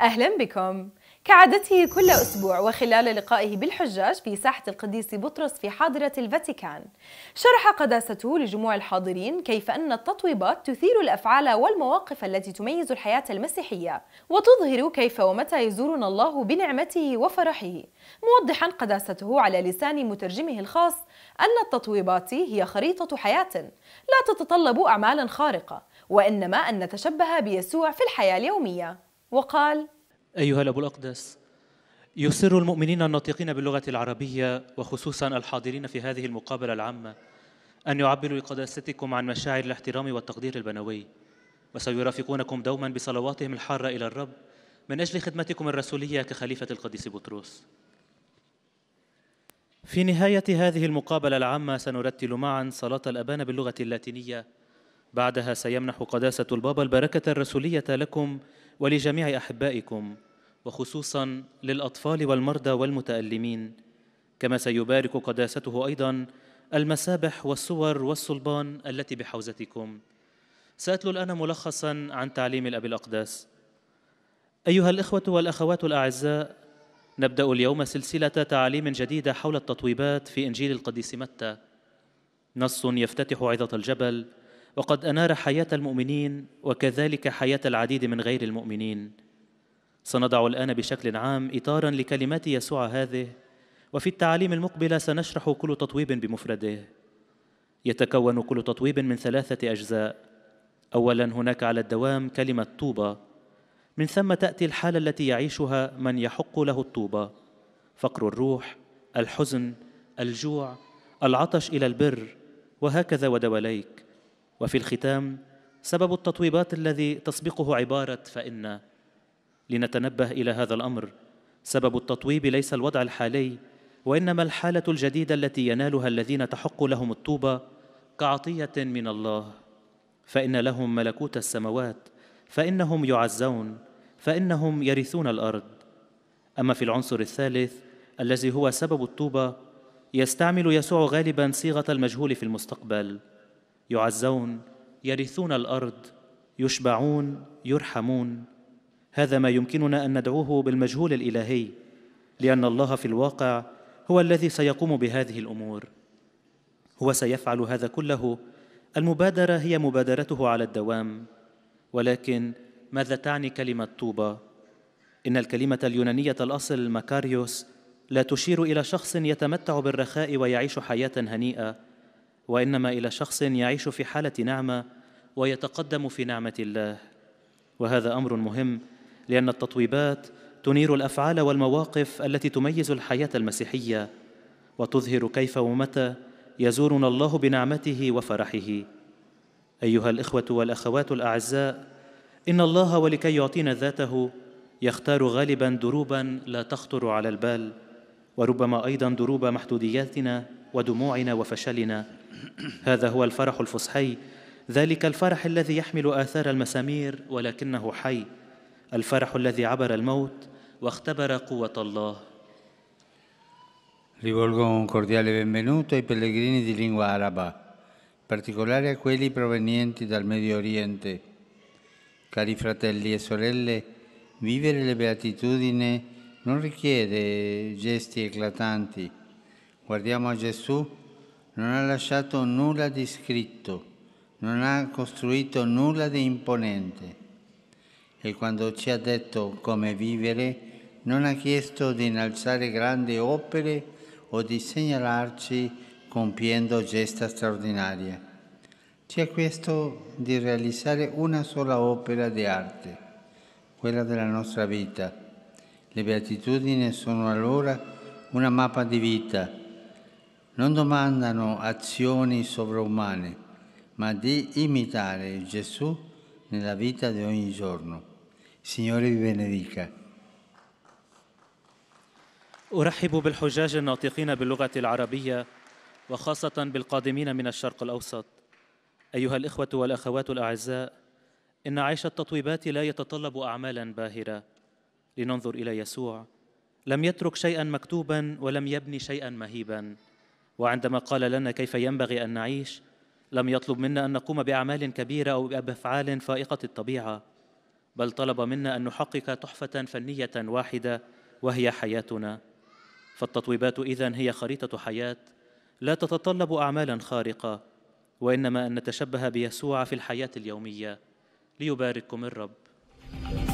أهلا بكم كعادته كل أسبوع وخلال لقائه بالحجاج في ساحة القديس بطرس في حاضرة الفاتيكان شرح قداسته لجموع الحاضرين كيف أن التطويبات تثير الأفعال والمواقف التي تميز الحياة المسيحية وتظهر كيف ومتى يزورنا الله بنعمته وفرحه موضحا قداسته على لسان مترجمه الخاص أن التطويبات هي خريطة حياة لا تتطلب أعمالا خارقة وإنما أن نتشبه بيسوع في الحياة اليومية وقال أيها الأب الأقدس يسر المؤمنين الناطقين باللغة العربية وخصوصا الحاضرين في هذه المقابلة العامة أن يعبروا لقداستكم عن مشاعر الاحترام والتقدير البنوي وسيرافقونكم دوما بصلواتهم الحارة إلى الرب من أجل خدمتكم الرسولية كخليفة القديس بطرس في نهاية هذه المقابلة العامة سنرتل معا صلاة الأبان باللغة اللاتينية بعدها سيمنح قداسة البابا البركة الرسولية لكم ولجميع أحبائكم وخصوصا للأطفال والمرضى والمتألمين كما سيبارك قداسته أيضا المسابح والصور والصلبان التي بحوزتكم سأتلو الآن ملخصا عن تعليم الأب الأقداس أيها الإخوة والأخوات الأعزاء نبدأ اليوم سلسلة تعاليم جديدة حول التطويبات في إنجيل القديس متى نص يفتتح عظة الجبل وقد أنار حياة المؤمنين وكذلك حياة العديد من غير المؤمنين سنضع الآن بشكل عام إطارا لكلمات يسوع هذه وفي التعاليم المقبلة سنشرح كل تطويب بمفرده يتكون كل تطويب من ثلاثة أجزاء أولا هناك على الدوام كلمة طوبة من ثم تأتي الحالة التي يعيشها من يحق له الطوبة فقر الروح الحزن الجوع العطش إلى البر وهكذا ودواليك وفي الختام سبب التطويبات الذي تسبقه عبارة فإن لنتنبه الى هذا الامر سبب التطويب ليس الوضع الحالي وانما الحاله الجديده التي ينالها الذين تحق لهم الطوبه كعطيه من الله فان لهم ملكوت السماوات فانهم يعزون فانهم يرثون الارض اما في العنصر الثالث الذي هو سبب الطوبه يستعمل يسوع غالبا صيغه المجهول في المستقبل يعزون يرثون الارض يشبعون يرحمون هذا ما يمكننا ان ندعوه بالمجهول الالهي لان الله في الواقع هو الذي سيقوم بهذه الامور هو سيفعل هذا كله المبادره هي مبادرته على الدوام ولكن ماذا تعني كلمه طوبى ان الكلمه اليونانيه الاصل ماكاريوس لا تشير الى شخص يتمتع بالرخاء ويعيش حياه هنيئه وانما الى شخص يعيش في حاله نعمه ويتقدم في نعمه الله وهذا امر مهم لأن التطويبات تنير الأفعال والمواقف التي تميز الحياة المسيحية وتظهر كيف ومتى يزورنا الله بنعمته وفرحه أيها الإخوة والأخوات الأعزاء إن الله ولكي يعطينا ذاته يختار غالبا دروبا لا تخطر على البال وربما أيضا دروب محدودياتنا ودموعنا وفشلنا هذا هو الفرح الفصحي ذلك الفرح الذي يحمل آثار المسامير ولكنه حي الفرح الذي عبر الموت واختبر قوة الله Rivolgo un cordiale benvenuto ai pellegrini di lingua araba, in particolare a quelli provenienti dal Medio Oriente. Cari fratelli e sorelle, vivere le beatitudini non richiede gesti eclatanti. Guardiamo a Gesù, non ha lasciato nulla di scritto, non ha costruito nulla di imponente e quando ci ha detto come vivere, non ha chiesto di innalzare grandi opere o di segnalarci compiendo gesta straordinarie. Ci ha chiesto di realizzare una sola opera di arte, quella della nostra vita. Le beatitudini sono allora una mappa di vita. Non domandano azioni sovrumane, ma di imitare Gesù nella vita di ogni giorno. Signore vi benedica. أرحب بالحجاج الناطقين باللغة العربية وخاصة بالقادمين من الشرق الأوسط أيها الإخوة والأخوات الأعزاء إن عيش التطويبات لا يتطلب أعمالا باهرة لننظر إلى يسوع لم يترك شيئا مكتوبا ولم يبني شيئا مهيبا وعندما قال لنا كيف ينبغي أن نعيش لم يطلب منا أن نقوم بأعمال كبيرة أو بأفعال فائقة الطبيعة بل طلب منا أن نحقق تحفة فنية واحدة وهي حياتنا فالتطويبات إذن هي خريطة حياة لا تتطلب أعمالا خارقة وإنما أن نتشبه بيسوع في الحياة اليومية ليبارككم الرب